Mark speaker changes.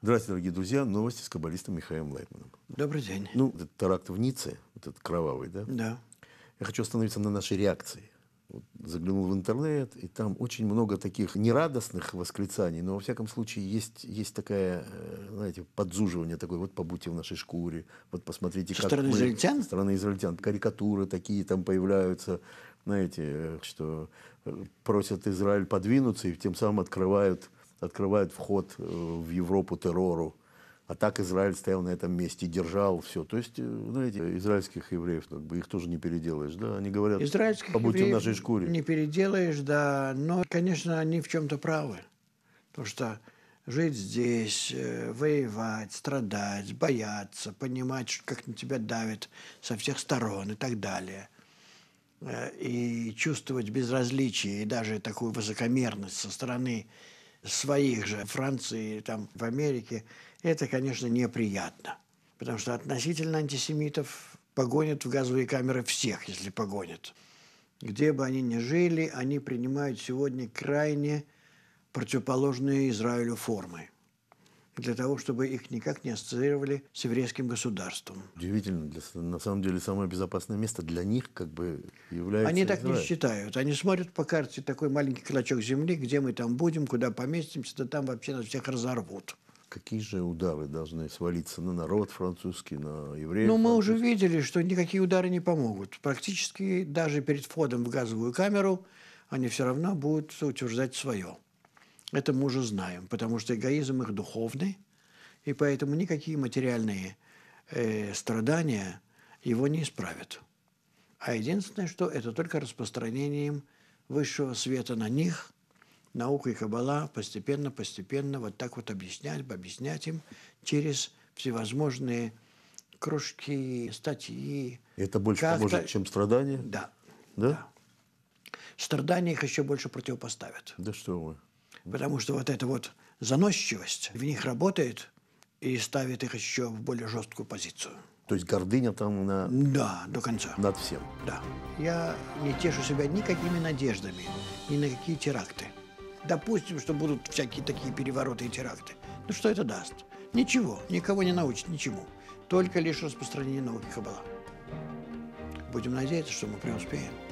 Speaker 1: Здравствуйте, дорогие друзья. Новости с каббалистом Михаилом Лайтманом.
Speaker 2: Добрый день.
Speaker 1: Ну, этот теракт в Ницце, этот кровавый, да? Да. Я хочу остановиться на нашей реакции. Вот заглянул в интернет, и там очень много таких нерадостных восклицаний, но во всяком случае есть, есть такая, э, знаете, подзуживание такое, вот побудьте в нашей шкуре, вот посмотрите, со как стороны мы, израильтян? Со стороны израильтян. Карикатуры такие там появляются, знаете, э, что э, просят Израиль подвинуться и тем самым открывают открывают вход э, в Европу террору. А так Израиль стоял на этом месте и держал все. То есть, знаете, э, ну, израильских евреев, как бы, их тоже не переделаешь, да? Они говорят, израильских побудьте в нашей шкуре. не
Speaker 2: переделаешь, да. Но, конечно, они в чем-то правы. Потому что жить здесь, э, воевать, страдать, бояться, понимать, как на тебя давит со всех сторон и так далее. И чувствовать безразличие и даже такую высокомерность со стороны своих же Франции, там, в Америке, это, конечно, неприятно. Потому что относительно антисемитов погонят в газовые камеры всех, если погонят. Где бы они ни жили, они принимают сегодня крайне противоположные Израилю формы для того, чтобы их никак не ассоциировали с еврейским государством.
Speaker 1: Удивительно, для, на самом деле самое безопасное место для них как бы является Они так не считают. Они смотрят по карте
Speaker 2: такой маленький клочок земли, где мы там будем, куда поместимся, да там вообще нас всех разорвут.
Speaker 1: Какие же удары должны свалиться на народ французский, на евреев? Ну,
Speaker 2: мы уже видели, что никакие удары не помогут. Практически даже перед входом в газовую камеру они все равно будут утверждать свое. Это мы уже знаем, потому что эгоизм их духовный, и поэтому никакие материальные э, страдания его не исправят. А единственное, что это только распространением высшего света на них, наука и кабала постепенно, постепенно вот так вот объяснять, объяснять им через всевозможные кружки, статьи.
Speaker 1: Это больше поможет, чем страдания? Да. Да? да.
Speaker 2: Страдания их еще больше противопоставят. Да что вы потому что вот эта вот заносчивость в них работает и ставит их еще в более жесткую позицию.
Speaker 1: То есть гордыня там на... Да, до конца. Над всем.
Speaker 2: Да. Я не тешу себя никакими надеждами, ни на какие теракты. Допустим, что будут всякие такие перевороты и теракты. Ну что это даст? Ничего, никого не научит ничему. Только лишь распространение науки Каббала. Будем надеяться, что мы преуспеем.